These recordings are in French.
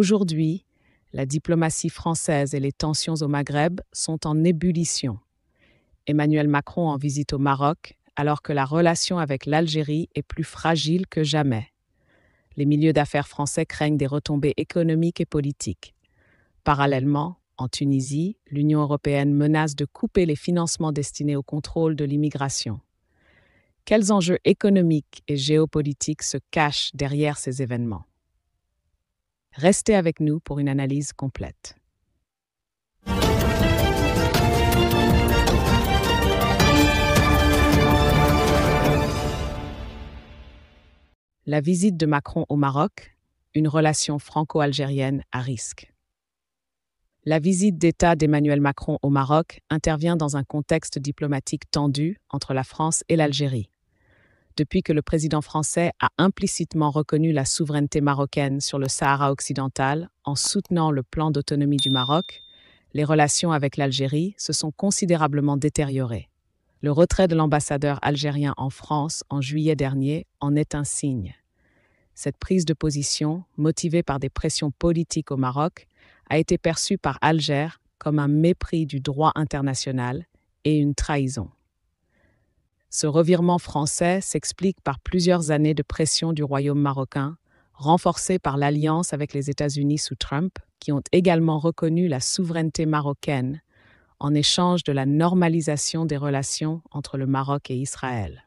Aujourd'hui, la diplomatie française et les tensions au Maghreb sont en ébullition. Emmanuel Macron en visite au Maroc, alors que la relation avec l'Algérie est plus fragile que jamais. Les milieux d'affaires français craignent des retombées économiques et politiques. Parallèlement, en Tunisie, l'Union européenne menace de couper les financements destinés au contrôle de l'immigration. Quels enjeux économiques et géopolitiques se cachent derrière ces événements Restez avec nous pour une analyse complète. La visite de Macron au Maroc, une relation franco-algérienne à risque. La visite d'État d'Emmanuel Macron au Maroc intervient dans un contexte diplomatique tendu entre la France et l'Algérie depuis que le président français a implicitement reconnu la souveraineté marocaine sur le Sahara occidental en soutenant le plan d'autonomie du Maroc, les relations avec l'Algérie se sont considérablement détériorées. Le retrait de l'ambassadeur algérien en France en juillet dernier en est un signe. Cette prise de position, motivée par des pressions politiques au Maroc, a été perçue par Alger comme un mépris du droit international et une trahison. Ce revirement français s'explique par plusieurs années de pression du royaume marocain, renforcée par l'alliance avec les États-Unis sous Trump, qui ont également reconnu la souveraineté marocaine en échange de la normalisation des relations entre le Maroc et Israël.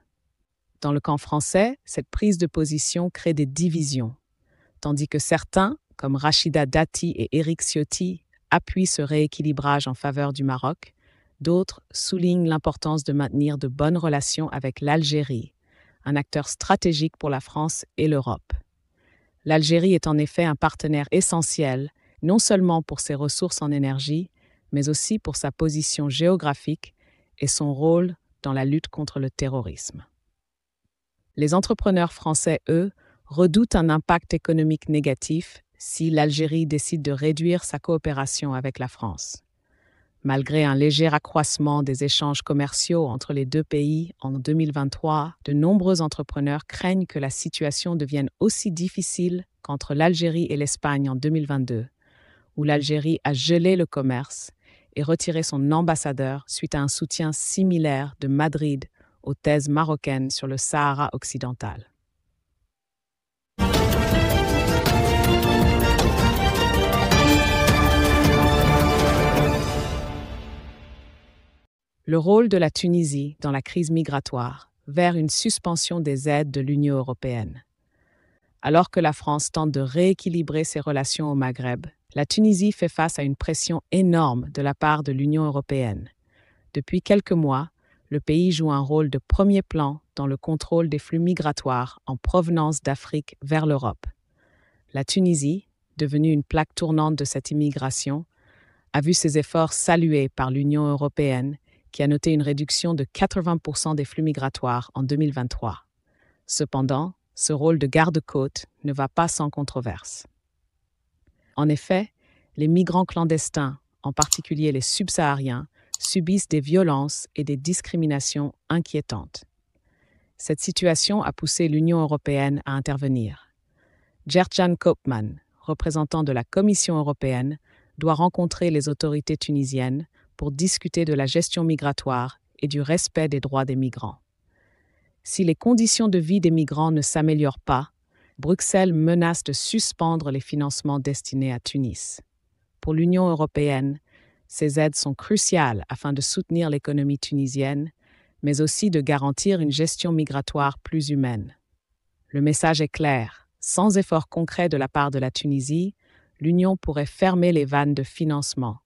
Dans le camp français, cette prise de position crée des divisions, tandis que certains, comme Rachida Dati et Éric Ciotti, appuient ce rééquilibrage en faveur du Maroc, D'autres soulignent l'importance de maintenir de bonnes relations avec l'Algérie, un acteur stratégique pour la France et l'Europe. L'Algérie est en effet un partenaire essentiel, non seulement pour ses ressources en énergie, mais aussi pour sa position géographique et son rôle dans la lutte contre le terrorisme. Les entrepreneurs français, eux, redoutent un impact économique négatif si l'Algérie décide de réduire sa coopération avec la France. Malgré un léger accroissement des échanges commerciaux entre les deux pays en 2023, de nombreux entrepreneurs craignent que la situation devienne aussi difficile qu'entre l'Algérie et l'Espagne en 2022, où l'Algérie a gelé le commerce et retiré son ambassadeur suite à un soutien similaire de Madrid aux thèses marocaines sur le Sahara occidental. le rôle de la Tunisie dans la crise migratoire vers une suspension des aides de l'Union européenne. Alors que la France tente de rééquilibrer ses relations au Maghreb, la Tunisie fait face à une pression énorme de la part de l'Union européenne. Depuis quelques mois, le pays joue un rôle de premier plan dans le contrôle des flux migratoires en provenance d'Afrique vers l'Europe. La Tunisie, devenue une plaque tournante de cette immigration, a vu ses efforts salués par l'Union européenne qui a noté une réduction de 80% des flux migratoires en 2023. Cependant, ce rôle de garde-côte ne va pas sans controverse. En effet, les migrants clandestins, en particulier les subsahariens, subissent des violences et des discriminations inquiétantes. Cette situation a poussé l'Union européenne à intervenir. Gerjan Kopman, représentant de la Commission européenne, doit rencontrer les autorités tunisiennes pour discuter de la gestion migratoire et du respect des droits des migrants. Si les conditions de vie des migrants ne s'améliorent pas, Bruxelles menace de suspendre les financements destinés à Tunis. Pour l'Union européenne, ces aides sont cruciales afin de soutenir l'économie tunisienne, mais aussi de garantir une gestion migratoire plus humaine. Le message est clair. Sans efforts concrets de la part de la Tunisie, l'Union pourrait fermer les vannes de financement,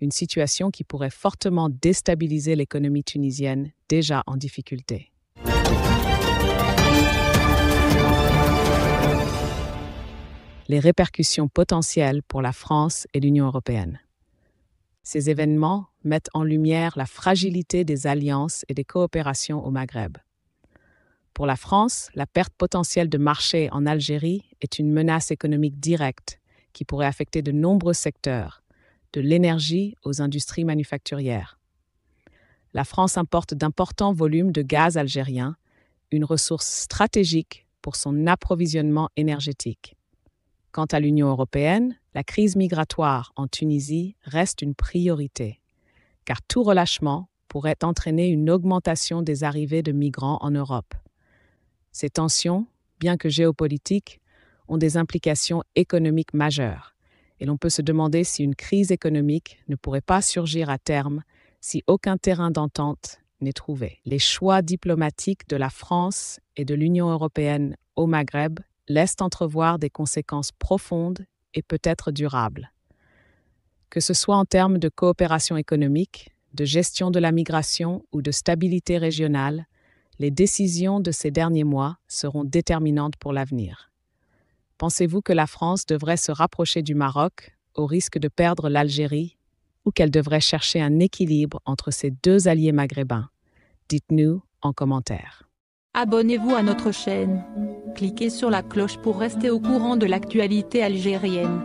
une situation qui pourrait fortement déstabiliser l'économie tunisienne déjà en difficulté. Les répercussions potentielles pour la France et l'Union européenne. Ces événements mettent en lumière la fragilité des alliances et des coopérations au Maghreb. Pour la France, la perte potentielle de marché en Algérie est une menace économique directe qui pourrait affecter de nombreux secteurs, de l'énergie aux industries manufacturières. La France importe d'importants volumes de gaz algérien, une ressource stratégique pour son approvisionnement énergétique. Quant à l'Union européenne, la crise migratoire en Tunisie reste une priorité, car tout relâchement pourrait entraîner une augmentation des arrivées de migrants en Europe. Ces tensions, bien que géopolitiques, ont des implications économiques majeures et l'on peut se demander si une crise économique ne pourrait pas surgir à terme si aucun terrain d'entente n'est trouvé. Les choix diplomatiques de la France et de l'Union européenne au Maghreb laissent entrevoir des conséquences profondes et peut-être durables. Que ce soit en termes de coopération économique, de gestion de la migration ou de stabilité régionale, les décisions de ces derniers mois seront déterminantes pour l'avenir. Pensez-vous que la France devrait se rapprocher du Maroc au risque de perdre l'Algérie ou qu'elle devrait chercher un équilibre entre ses deux alliés maghrébins Dites-nous en commentaire. Abonnez-vous à notre chaîne. Cliquez sur la cloche pour rester au courant de l'actualité algérienne.